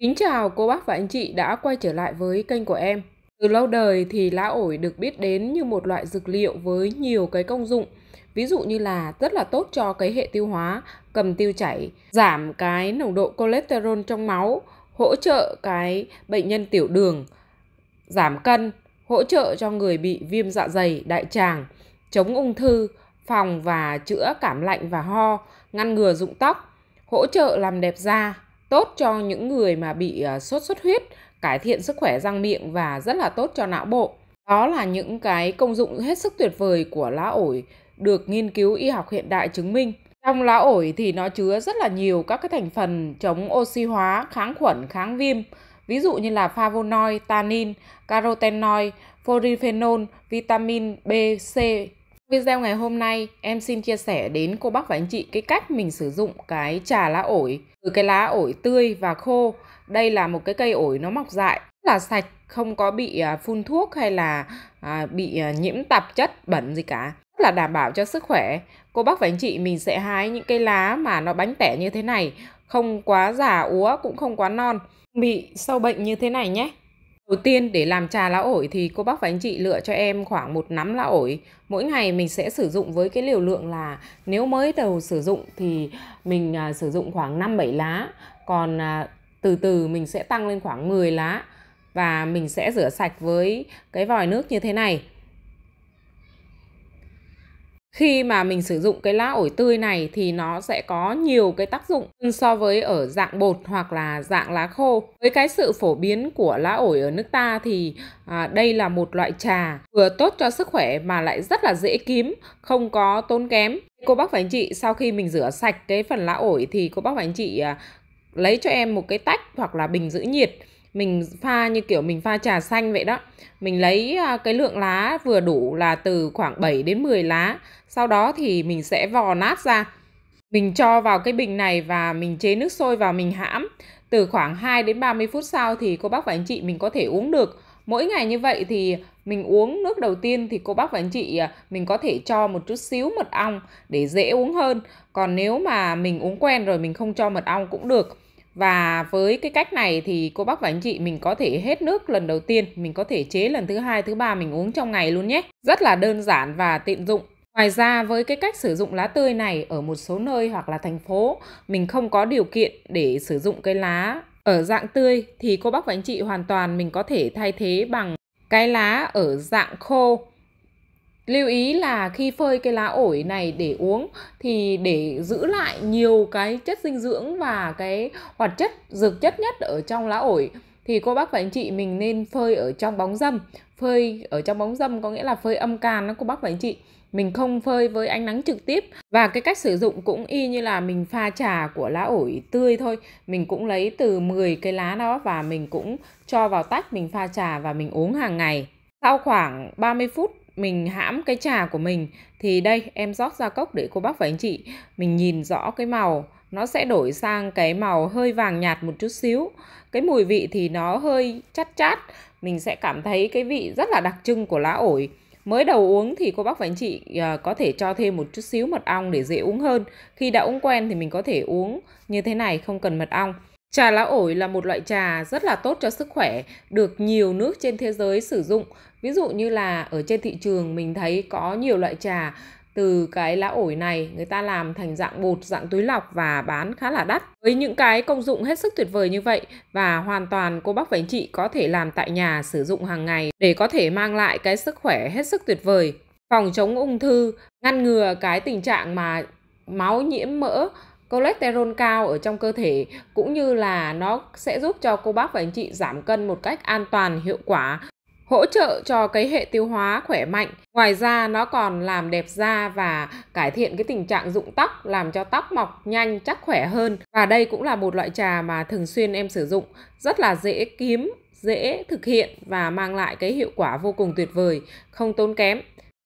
Kính chào cô bác và anh chị đã quay trở lại với kênh của em. Từ lâu đời thì lá ổi được biết đến như một loại dược liệu với nhiều cái công dụng. Ví dụ như là rất là tốt cho cái hệ tiêu hóa, cầm tiêu chảy, giảm cái nồng độ cholesterol trong máu, hỗ trợ cái bệnh nhân tiểu đường, giảm cân, hỗ trợ cho người bị viêm dạ dày, đại tràng, chống ung thư, phòng và chữa cảm lạnh và ho, ngăn ngừa rụng tóc, hỗ trợ làm đẹp da, tốt cho những người mà bị ờ, sốt xuất huyết, cải thiện sức khỏe răng miệng và rất là tốt cho não bộ. Đó là những cái công dụng hết sức tuyệt vời của lá ổi được nghiên cứu y học hiện đại chứng minh. Trong lá ổi thì nó chứa rất là nhiều các cái thành phần chống oxy hóa, kháng khuẩn, kháng viêm, ví dụ như là flavonoid, tannin, carotenoid, polyphenol, vitamin B, C, Video ngày hôm nay em xin chia sẻ đến cô bác và anh chị cái cách mình sử dụng cái trà lá ổi từ cái lá ổi tươi và khô. Đây là một cái cây ổi nó mọc dại rất là sạch, không có bị à, phun thuốc hay là à, bị à, nhiễm tạp chất bẩn gì cả. Rất là đảm bảo cho sức khỏe. Cô bác và anh chị mình sẽ hái những cây lá mà nó bánh tẻ như thế này, không quá già úa cũng không quá non, bị sâu bệnh như thế này nhé. Đầu tiên để làm trà lá ổi thì cô bác và anh chị lựa cho em khoảng một nắm lá ổi. Mỗi ngày mình sẽ sử dụng với cái liều lượng là nếu mới đầu sử dụng thì mình à, sử dụng khoảng 5 7 lá, còn à, từ từ mình sẽ tăng lên khoảng 10 lá và mình sẽ rửa sạch với cái vòi nước như thế này khi mà mình sử dụng cái lá ổi tươi này thì nó sẽ có nhiều cái tác dụng hơn so với ở dạng bột hoặc là dạng lá khô. Với cái sự phổ biến của lá ổi ở nước ta thì à, đây là một loại trà vừa tốt cho sức khỏe mà lại rất là dễ kiếm, không có tốn kém. Cô bác và anh chị sau khi mình rửa sạch cái phần lá ổi thì cô bác và anh chị à, lấy cho em một cái tách hoặc là bình giữ nhiệt mình pha như kiểu mình pha trà xanh vậy đó mình lấy à, cái lượng lá vừa đủ là từ khoảng 7 đến 10 lá sau đó thì mình sẽ vò nát ra mình cho vào cái bình này và mình chế nước sôi vào mình hãm từ khoảng 2 đến 30 phút sau thì cô bác và anh chị mình có thể uống được mỗi ngày như vậy thì mình uống nước đầu tiên thì cô bác và anh chị à, mình có thể cho một chút xíu mật ong để dễ uống hơn còn nếu mà mình uống quen rồi mình không cho mật ong cũng được và với cái cách này thì cô bác và anh chị mình có thể hết nước lần đầu tiên, mình có thể chế lần thứ hai, thứ ba mình uống trong ngày luôn nhé. Rất là đơn giản và tiện dụng. Ngoài ra với cái cách sử dụng lá tươi này ở một số nơi hoặc là thành phố mình không có điều kiện để sử dụng cây lá ở dạng tươi thì cô bác và anh chị hoàn toàn mình có thể thay thế bằng cái lá ở dạng khô lưu ý là khi phơi cái lá ổi này để uống thì để giữ lại nhiều cái chất dinh dưỡng và cái hoạt chất dược chất nhất ở trong lá ổi thì cô bác và anh chị mình nên phơi ở trong bóng dâm phơi ở trong bóng dâm có nghĩa là phơi âm can, đó cô bác và anh chị mình không phơi với ánh nắng trực tiếp và cái cách sử dụng cũng y như là mình pha trà của lá ổi tươi thôi mình cũng lấy từ 10 cái lá đó và mình cũng cho vào tách mình pha trà và mình uống hàng ngày sau khoảng 30 phút mình hãm cái trà của mình thì đây em rót ra cốc để cô bác và anh chị mình nhìn rõ cái màu nó sẽ đổi sang cái màu hơi vàng nhạt một chút xíu cái mùi vị thì nó hơi chát chát mình sẽ cảm thấy cái vị rất là đặc trưng của lá ổi mới đầu uống thì cô bác và anh chị ờ, có thể cho thêm một chút xíu mật ong để dễ uống hơn khi đã uống quen thì mình có thể uống như thế này không cần mật ong Trà lá ổi là một loại trà rất là tốt cho sức khỏe, được nhiều nước trên thế giới sử dụng ví dụ như là ở trên thị trường mình thấy có nhiều loại trà từ cái lá ổi này người ta làm thành dạng bột dạng túi lọc và bán khá là đắt với những cái công dụng hết sức tuyệt vời như vậy và hoàn toàn cô bác và anh chị có thể làm tại nhà sử dụng hàng ngày để có thể mang lại cái sức khỏe hết sức tuyệt vời phòng chống ung thư ngăn ngừa cái tình trạng mà máu nhiễm mỡ cholesterol cao ở trong cơ thể cũng như là nó sẽ giúp cho cô bác và anh chị giảm cân một cách an toàn hiệu quả hỗ trợ cho cái hệ tiêu hóa khỏe mạnh. Ngoài ra nó còn làm đẹp da và cải thiện cái tình trạng rụng tóc, làm cho tóc mọc nhanh, chắc khỏe hơn. Và đây cũng là một loại trà mà thường xuyên em sử dụng, rất là dễ kiếm, dễ thực hiện và mang lại cái hiệu quả vô cùng tuyệt vời, không tốn kém.